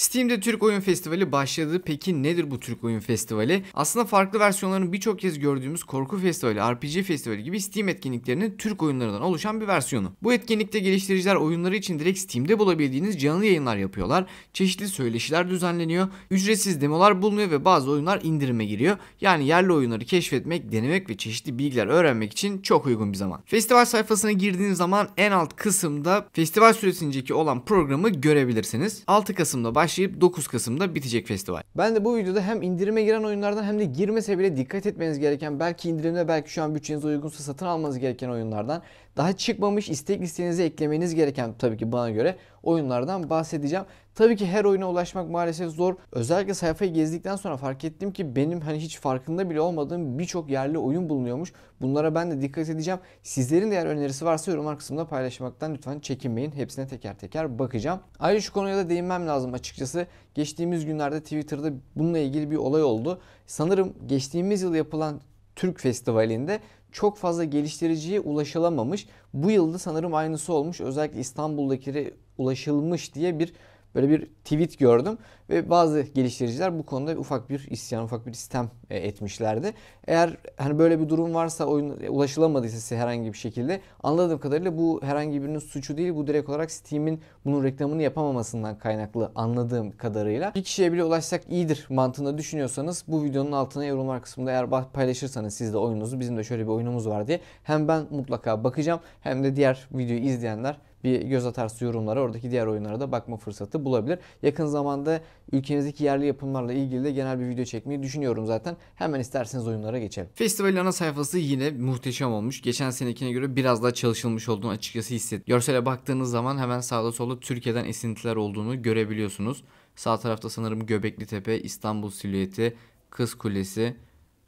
Steam'de Türk Oyun Festivali başladı. Peki nedir bu Türk Oyun Festivali? Aslında farklı versiyonlarını birçok kez gördüğümüz korku festivali, RPG festivali gibi Steam etkinliklerinin Türk oyunlarından oluşan bir versiyonu. Bu etkinlikte geliştiriciler oyunları için direkt Steam'de bulabildiğiniz canlı yayınlar yapıyorlar. Çeşitli söyleşiler düzenleniyor. Ücretsiz demolar bulunuyor ve bazı oyunlar indirime giriyor. Yani yerli oyunları keşfetmek, denemek ve çeşitli bilgiler öğrenmek için çok uygun bir zaman. Festival sayfasına girdiğiniz zaman en alt kısımda festival süresinceki olan programı görebilirsiniz. 6 Kasım'da baş başlayıp 9 Kasım'da bitecek festival. Ben de bu videoda hem indirime giren oyunlardan hem de girmese bile dikkat etmeniz gereken belki indirimde belki şu an bütçeniz uygunsa satın almanız gereken oyunlardan daha çıkmamış istek listenize eklemeniz gereken tabii ki bana göre oyunlardan bahsedeceğim. Tabii ki her oyuna ulaşmak maalesef zor. Özellikle sayfayı gezdikten sonra fark ettim ki benim hani hiç farkında bile olmadığım birçok yerli oyun bulunuyormuş. Bunlara ben de dikkat edeceğim. Sizlerin de eğer önerisi varsa yorumlar kısmında paylaşmaktan lütfen çekinmeyin. Hepsine teker teker bakacağım. Ayrıca şu konuya da değinmem lazım açıkçası. Geçtiğimiz günlerde Twitter'da bununla ilgili bir olay oldu. Sanırım geçtiğimiz yıl yapılan Türk Festivali'nde çok fazla geliştiriciye ulaşılamamış. Bu yılda sanırım aynısı olmuş. Özellikle İstanbul'daki ulaşılmış diye bir böyle bir tweet gördüm ve bazı geliştiriciler bu konuda ufak bir isyan, ufak bir sistem e, etmişlerdi. Eğer hani böyle bir durum varsa oyun ulaşılamadıysa size herhangi bir şekilde anladığım kadarıyla bu herhangi birinin suçu değil. Bu direkt olarak Steam'in bunun reklamını yapamamasından kaynaklı anladığım kadarıyla. Bir kişiye bile ulaşsak iyidir mantığında düşünüyorsanız bu videonun altına yorumlar kısmında eğer paylaşırsanız siz de oyununuzu bizim de şöyle bir oyunumuz var diye hem ben mutlaka bakacağım hem de diğer videoyu izleyenler bir göz atarsa yorumlara oradaki diğer oyunlara da bakma fırsatı bulabilir. Yakın zamanda ülkemizdeki yerli yapımlarla ilgili de genel bir video çekmeyi düşünüyorum zaten. Hemen isterseniz oyunlara geçelim. Festival ana sayfası yine muhteşem olmuş. Geçen senekine göre biraz daha çalışılmış olduğunu açıkçası hissettim. Görsele baktığınız zaman hemen sağda solda Türkiye'den esintiler olduğunu görebiliyorsunuz. Sağ tarafta sanırım Göbekli Tepe, İstanbul silüeti, Kız Kulesi,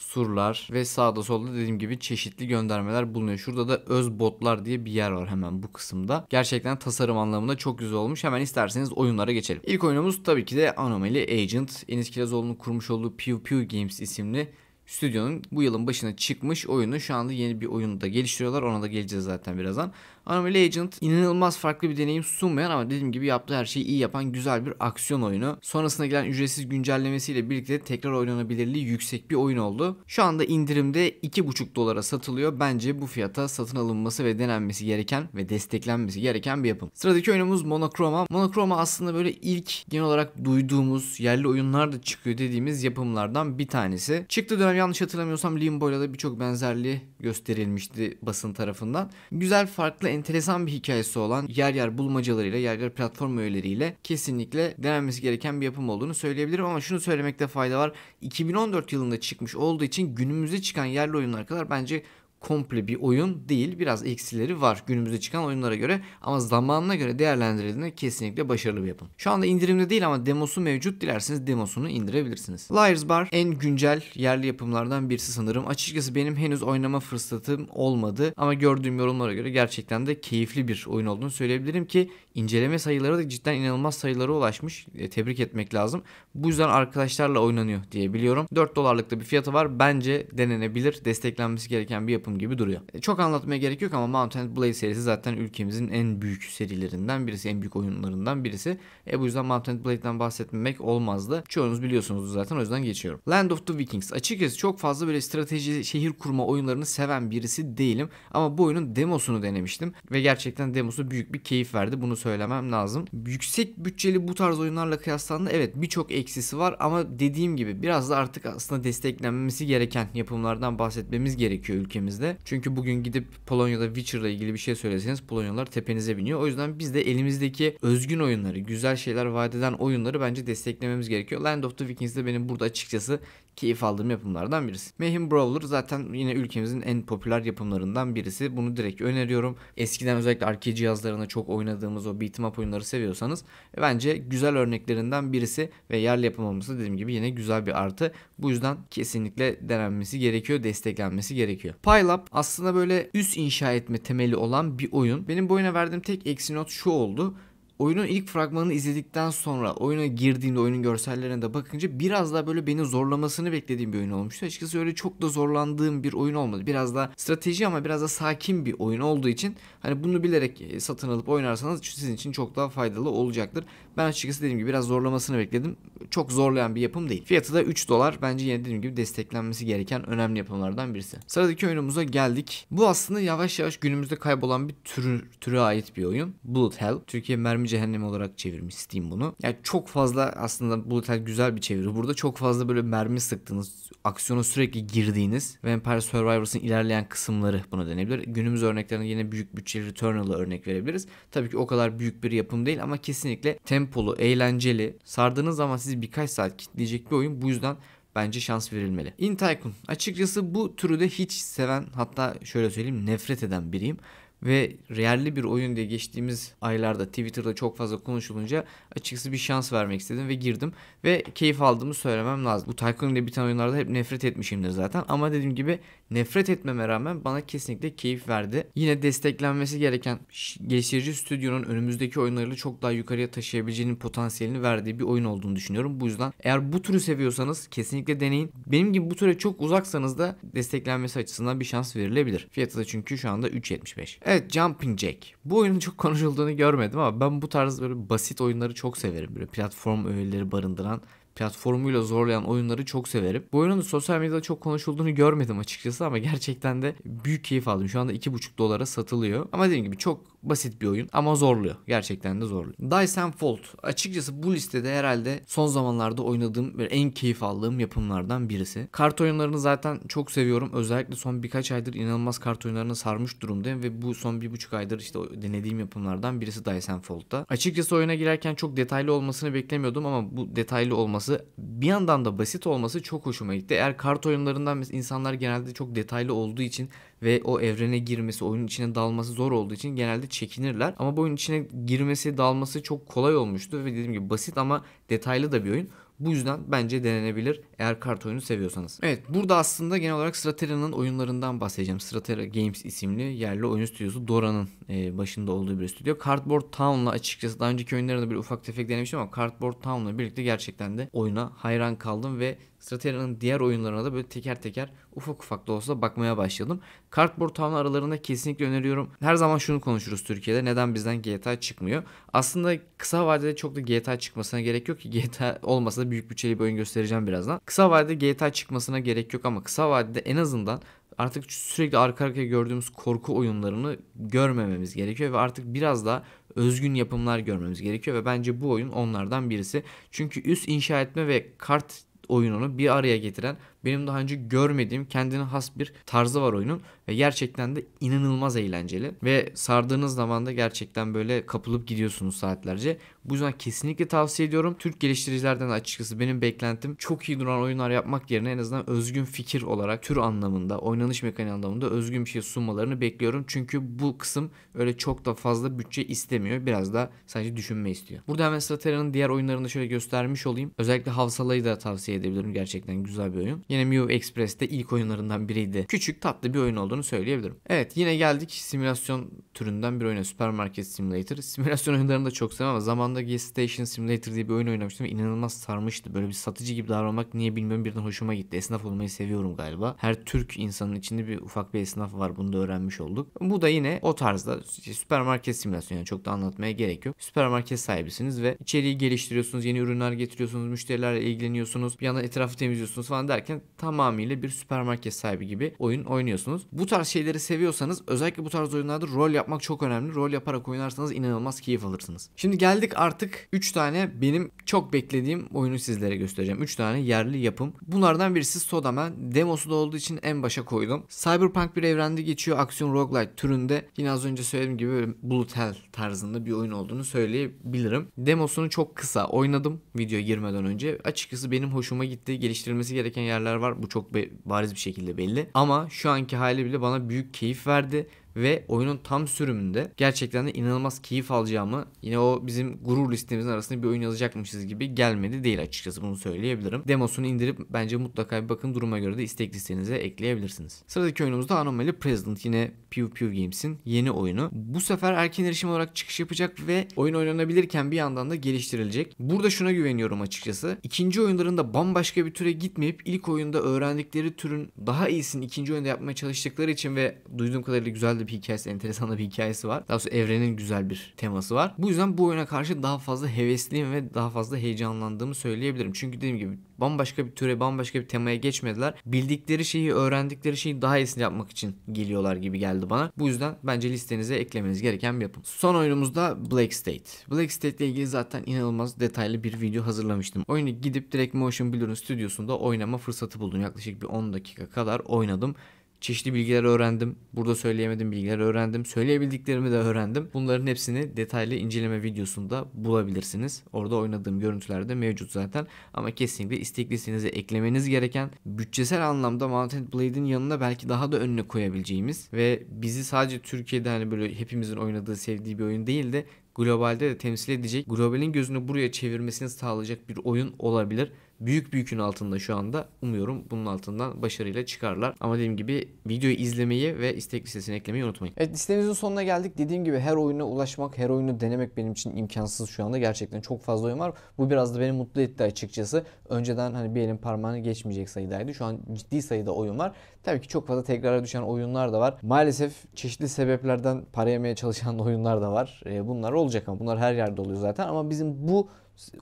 surlar ve sağda solda dediğim gibi çeşitli göndermeler bulunuyor. Şurada da öz botlar diye bir yer var hemen bu kısımda. Gerçekten tasarım anlamında çok güzel olmuş. Hemen isterseniz oyunlara geçelim. İlk oyunumuz tabii ki de Anomaly Agent. Enis Kirazoğlu'nun kurmuş olduğu Pew Pew Games isimli stüdyonun bu yılın başına çıkmış oyunu. Şu anda yeni bir oyunu da geliştiriyorlar. Ona da geleceğiz zaten birazdan. Anomaly Agent inanılmaz farklı bir deneyim sunmayan ama dediğim gibi yaptığı her şeyi iyi yapan güzel bir aksiyon oyunu. Sonrasında gelen ücretsiz güncellemesiyle birlikte tekrar oynanabilirliği yüksek bir oyun oldu. Şu anda indirimde 2,5 dolara satılıyor. Bence bu fiyata satın alınması ve denenmesi gereken ve desteklenmesi gereken bir yapım. Sıradaki oyunumuz Monochroma. Monochroma aslında böyle ilk genel olarak duyduğumuz yerli oyunlar da çıkıyor dediğimiz yapımlardan bir tanesi. Çıktı dönem yanlış hatırlamıyorsam Limbo'yla da birçok benzerliği gösterilmişti basın tarafından. Güzel, farklı, enteresan bir hikayesi olan yer yer bulmacalarıyla, yer yer platform öğeleriyle kesinlikle denenmesi gereken bir yapım olduğunu söyleyebilirim. Ama şunu söylemekte fayda var. 2014 yılında çıkmış olduğu için günümüze çıkan yerli oyunlar kadar bence komple bir oyun değil. Biraz eksileri var günümüzde çıkan oyunlara göre ama zamanına göre değerlendirildiğinde kesinlikle başarılı bir yapım. Şu anda indirimde değil ama demosu mevcut. Dilerseniz demosunu indirebilirsiniz. Liars Bar en güncel yerli yapımlardan birisi sanırım. Açıkçası benim henüz oynama fırsatım olmadı ama gördüğüm yorumlara göre gerçekten de keyifli bir oyun olduğunu söyleyebilirim ki inceleme sayıları da cidden inanılmaz sayılara ulaşmış. E, tebrik etmek lazım. Bu yüzden arkadaşlarla oynanıyor diye biliyorum. 4 dolarlık da bir fiyatı var. Bence denenebilir. Desteklenmesi gereken bir yapım yapım gibi duruyor. E, çok anlatmaya gerek yok ama Mountain Blade serisi zaten ülkemizin en büyük serilerinden birisi, en büyük oyunlarından birisi. E bu yüzden Mountain Blade'den bahsetmemek olmazdı. Çoğunuz biliyorsunuz zaten o yüzden geçiyorum. Land of the Vikings. Açıkçası çok fazla böyle strateji, şehir kurma oyunlarını seven birisi değilim ama bu oyunun demosunu denemiştim ve gerçekten demosu büyük bir keyif verdi. Bunu söylemem lazım. Yüksek bütçeli bu tarz oyunlarla kıyaslandığında evet birçok eksisi var ama dediğim gibi biraz da artık aslında desteklenmesi gereken yapımlardan bahsetmemiz gerekiyor ülkemizde elinizde. Çünkü bugün gidip Polonya'da Witcher'la ilgili bir şey söyleseniz Polonyalılar tepenize biniyor. O yüzden biz de elimizdeki özgün oyunları, güzel şeyler vaat eden oyunları bence desteklememiz gerekiyor. Land of the de benim burada açıkçası keyif aldığım yapımlardan birisi. Mayhem Brawler zaten yine ülkemizin en popüler yapımlarından birisi. Bunu direkt öneriyorum. Eskiden özellikle arcade cihazlarına çok oynadığımız o beat'em up oyunları seviyorsanız e, bence güzel örneklerinden birisi ve yerli yapım olması dediğim gibi yine güzel bir artı. Bu yüzden kesinlikle denenmesi gerekiyor, desteklenmesi gerekiyor. Pileup aslında böyle üst inşa etme temeli olan bir oyun. Benim bu oyuna verdiğim tek eksi not şu oldu oyunun ilk fragmanını izledikten sonra oyuna girdiğimde oyunun görsellerine de bakınca biraz daha böyle beni zorlamasını beklediğim bir oyun olmuştu. Açıkçası öyle çok da zorlandığım bir oyun olmadı. Biraz daha strateji ama biraz da sakin bir oyun olduğu için hani bunu bilerek e, satın alıp oynarsanız sizin için çok daha faydalı olacaktır. Ben açıkçası dediğim gibi biraz zorlamasını bekledim. Çok zorlayan bir yapım değil. Fiyatı da 3 dolar. Bence yine dediğim gibi desteklenmesi gereken önemli yapımlardan birisi. Sıradaki oyunumuza geldik. Bu aslında yavaş yavaş günümüzde kaybolan bir türü, türe ait bir oyun. Bullet Hell. Türkiye mermi Cehennem olarak çevirmiş Steam bunu. Yani çok fazla aslında bu güzel bir çeviri. Burada çok fazla böyle mermi sıktığınız, aksiyona sürekli girdiğiniz Vampire Survivors'ın ilerleyen kısımları buna denebilir. Günümüz örneklerine yine büyük bütçeli Returnal'a örnek verebiliriz. Tabii ki o kadar büyük bir yapım değil ama kesinlikle tempolu, eğlenceli, sardığınız zaman sizi birkaç saat kitleyecek bir oyun. Bu yüzden bence şans verilmeli. In Tycoon açıkçası bu türü de hiç seven hatta şöyle söyleyeyim nefret eden biriyim ve yerli bir oyun diye geçtiğimiz aylarda Twitter'da çok fazla konuşulunca açıkçası bir şans vermek istedim ve girdim ve keyif aldığımı söylemem lazım. Bu Tycoon ile biten oyunlarda hep nefret etmişimdir zaten ama dediğim gibi nefret etmeme rağmen bana kesinlikle keyif verdi. Yine desteklenmesi gereken geliştirici stüdyonun önümüzdeki oyunlarıyla çok daha yukarıya taşıyabileceğinin potansiyelini verdiği bir oyun olduğunu düşünüyorum. Bu yüzden eğer bu türü seviyorsanız kesinlikle deneyin. Benim gibi bu türe çok uzaksanız da desteklenmesi açısından bir şans verilebilir. Fiyatı da çünkü şu anda 3.75. Evet Jumping Jack. Bu oyunun çok konuşulduğunu görmedim ama ben bu tarz böyle basit oyunları çok severim. Böyle platform öğeleri barındıran platformuyla zorlayan oyunları çok severim. Bu oyunun sosyal medyada çok konuşulduğunu görmedim açıkçası ama gerçekten de büyük keyif aldım. Şu anda 2,5 dolara satılıyor. Ama dediğim gibi çok basit bir oyun ama zorluyor. Gerçekten de zorluyor. Dice and Fold. Açıkçası bu listede herhalde son zamanlarda oynadığım ve en keyif aldığım yapımlardan birisi. Kart oyunlarını zaten çok seviyorum. Özellikle son birkaç aydır inanılmaz kart oyunlarına sarmış durumdayım ve bu son bir buçuk aydır işte denediğim yapımlardan birisi Dice and Fold'da. Açıkçası oyuna girerken çok detaylı olmasını beklemiyordum ama bu detaylı olması bir yandan da basit olması çok hoşuma gitti. Eğer kart oyunlarından insanlar genelde çok detaylı olduğu için ve o evrene girmesi, oyunun içine dalması zor olduğu için genelde çekinirler. Ama bu oyunun içine girmesi, dalması çok kolay olmuştu ve dediğim gibi basit ama detaylı da bir oyun. Bu yüzden bence denenebilir eğer kart oyunu seviyorsanız. Evet burada aslında genel olarak Stratera'nın oyunlarından bahsedeceğim. Stratera Games isimli yerli oyun stüdyosu Dora'nın e, başında olduğu bir stüdyo. Cardboard Town'la açıkçası daha önceki oyunlarında bir ufak tefek denemiştim ama Cardboard Town'la birlikte gerçekten de oyuna hayran kaldım ve Strateria'nın diğer oyunlarına da böyle teker teker ufak ufak da olsa bakmaya başladım. Cardboard Town aralarında kesinlikle öneriyorum. Her zaman şunu konuşuruz Türkiye'de neden bizden GTA çıkmıyor. Aslında kısa vadede çok da GTA çıkmasına gerek yok ki GTA olmasa da büyük bütçeli bir oyun göstereceğim birazdan. Kısa vadede GTA çıkmasına gerek yok ama kısa vadede en azından artık sürekli arka arkaya gördüğümüz korku oyunlarını görmememiz gerekiyor ve artık biraz daha özgün yapımlar görmemiz gerekiyor ve bence bu oyun onlardan birisi. Çünkü üst inşa etme ve kart oyununu bir araya getiren benim daha önce görmediğim kendine has bir tarzı var oyunun ve gerçekten de inanılmaz eğlenceli ve sardığınız zaman da gerçekten böyle kapılıp gidiyorsunuz saatlerce. Bu yüzden kesinlikle tavsiye ediyorum. Türk geliştiricilerden açıkçası benim beklentim çok iyi duran oyunlar yapmak yerine en azından özgün fikir olarak tür anlamında, oynanış mekaniği anlamında özgün bir şey sunmalarını bekliyorum. Çünkü bu kısım öyle çok da fazla bütçe istemiyor. Biraz da sadece düşünme istiyor. Burada hemen Stratera'nın diğer oyunlarını şöyle göstermiş olayım. Özellikle Havsala'yı da tavsiye edebilirim. Gerçekten güzel bir oyun. Yine Mew Express'te ilk oyunlarından biriydi. Küçük tatlı bir oyun olduğunu söyleyebilirim. Evet yine geldik simülasyon türünden bir oyuna Supermarket Simulator. Simülasyon oyunlarını da çok seviyorum ama zamanda Gas Station Simulator diye bir oyun oynamıştım İnanılmaz sarmıştı. Böyle bir satıcı gibi davranmak niye bilmiyorum birden hoşuma gitti. Esnaf olmayı seviyorum galiba. Her Türk insanın içinde bir ufak bir esnaf var. Bunu da öğrenmiş olduk. Bu da yine o tarzda süpermarket simülasyonu yani çok da anlatmaya gerek yok. Süpermarket sahibisiniz ve içeriği geliştiriyorsunuz. Yeni ürünler getiriyorsunuz. Müşterilerle ilgileniyorsunuz. Bir yandan etrafı temizliyorsunuz falan derken tamamıyla bir süpermarket sahibi gibi oyun oynuyorsunuz. Bu tarz şeyleri seviyorsanız özellikle bu tarz oyunlarda rol yapmak çok önemli. Rol yaparak oynarsanız inanılmaz keyif alırsınız. Şimdi geldik artık 3 tane benim çok beklediğim oyunu sizlere göstereceğim. 3 tane yerli yapım. Bunlardan birisi Sodaman. Demosu da olduğu için en başa koydum. Cyberpunk bir evrende geçiyor. Aksiyon roguelike türünde. Yine az önce söylediğim gibi böyle Bullet Hell tarzında bir oyun olduğunu söyleyebilirim. Demosunu çok kısa oynadım videoya girmeden önce. Açıkçası benim hoşuma gitti. Geliştirilmesi gereken yerler şeyler var. Bu çok bariz bir şekilde belli. Ama şu anki hali bile bana büyük keyif verdi ve oyunun tam sürümünde gerçekten de inanılmaz keyif alacağımı yine o bizim gurur listemizin arasında bir oyun yazacakmışız gibi gelmedi değil açıkçası bunu söyleyebilirim. Demosunu indirip bence mutlaka bir bakın duruma göre de istek listenize ekleyebilirsiniz. Sıradaki oyunumuz da Anomaly President yine Pew Pew Games'in yeni oyunu. Bu sefer erken erişim olarak çıkış yapacak ve oyun oynanabilirken bir yandan da geliştirilecek. Burada şuna güveniyorum açıkçası. İkinci oyunlarında bambaşka bir türe gitmeyip ilk oyunda öğrendikleri türün daha iyisini ikinci oyunda yapmaya çalıştıkları için ve duyduğum kadarıyla güzel güzel bir hikayesi, enteresan bir hikayesi var. Daha doğrusu evrenin güzel bir teması var. Bu yüzden bu oyuna karşı daha fazla hevesliyim ve daha fazla heyecanlandığımı söyleyebilirim. Çünkü dediğim gibi bambaşka bir türe, bambaşka bir temaya geçmediler. Bildikleri şeyi, öğrendikleri şeyi daha iyisini yapmak için geliyorlar gibi geldi bana. Bu yüzden bence listenize eklemeniz gereken bir yapım. Son oyunumuz da Black State. Black State ile ilgili zaten inanılmaz detaylı bir video hazırlamıştım. Oyunu gidip direkt Motion Blur'un stüdyosunda oynama fırsatı buldum. Yaklaşık bir 10 dakika kadar oynadım. Çeşitli bilgiler öğrendim. Burada söyleyemedim bilgiler öğrendim. Söyleyebildiklerimi de öğrendim. Bunların hepsini detaylı inceleme videosunda bulabilirsiniz. Orada oynadığım görüntülerde mevcut zaten. Ama kesinlikle istek eklemeniz gereken bütçesel anlamda Mountain Blade'in yanına belki daha da önüne koyabileceğimiz ve bizi sadece Türkiye'de hani böyle hepimizin oynadığı sevdiği bir oyun değil de globalde de temsil edecek, globalin gözünü buraya çevirmesini sağlayacak bir oyun olabilir büyük bir yükün altında şu anda. Umuyorum bunun altından başarıyla çıkarlar. Ama dediğim gibi videoyu izlemeyi ve istek listesine eklemeyi unutmayın. Evet listemizin sonuna geldik. Dediğim gibi her oyuna ulaşmak, her oyunu denemek benim için imkansız şu anda. Gerçekten çok fazla oyun var. Bu biraz da beni mutlu etti açıkçası. Önceden hani bir elin parmağını geçmeyecek sayıdaydı. Şu an ciddi sayıda oyun var. Tabii ki çok fazla tekrara düşen oyunlar da var. Maalesef çeşitli sebeplerden para yemeye çalışan oyunlar da var. E, bunlar olacak ama bunlar her yerde oluyor zaten. Ama bizim bu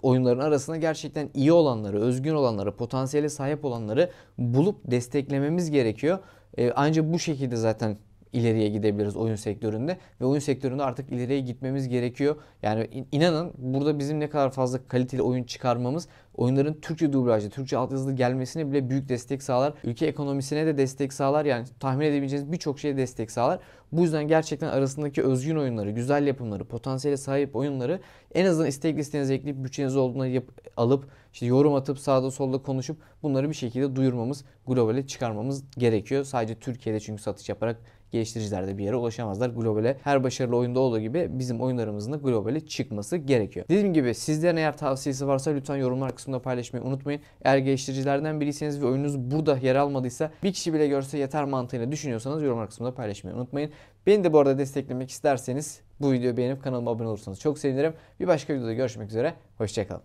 oyunların arasına gerçekten iyi olanları, özgün olanları, potansiyele sahip olanları bulup desteklememiz gerekiyor. E, ancak bu şekilde zaten ileriye gidebiliriz oyun sektöründe ve oyun sektöründe artık ileriye gitmemiz gerekiyor. Yani inanın burada bizim ne kadar fazla kaliteli oyun çıkarmamız oyunların Türkçe dublajlı, Türkçe altyazılı gelmesine bile büyük destek sağlar. Ülke ekonomisine de destek sağlar. Yani tahmin edebileceğiniz birçok şeye destek sağlar. Bu yüzden gerçekten arasındaki özgün oyunları, güzel yapımları, potansiyele sahip oyunları en azından istek listenize ekleyip bütçeniz olduğuna yap, alıp işte yorum atıp sağda solda konuşup bunları bir şekilde duyurmamız, globale çıkarmamız gerekiyor. Sadece Türkiye'de çünkü satış yaparak geliştiriciler de bir yere ulaşamazlar. Globale her başarılı oyunda olduğu gibi bizim oyunlarımızın da globale çıkması gerekiyor. Dediğim gibi sizlerin eğer tavsiyesi varsa lütfen yorumlar kısmına kısmında paylaşmayı unutmayın. Eğer geliştiricilerden biriyseniz ve oyununuz burada yer almadıysa bir kişi bile görse yeter mantığıyla düşünüyorsanız yorumlar kısmında paylaşmayı unutmayın. Beni de bu arada desteklemek isterseniz bu videoyu beğenip kanalıma abone olursanız çok sevinirim. Bir başka videoda görüşmek üzere. Hoşçakalın.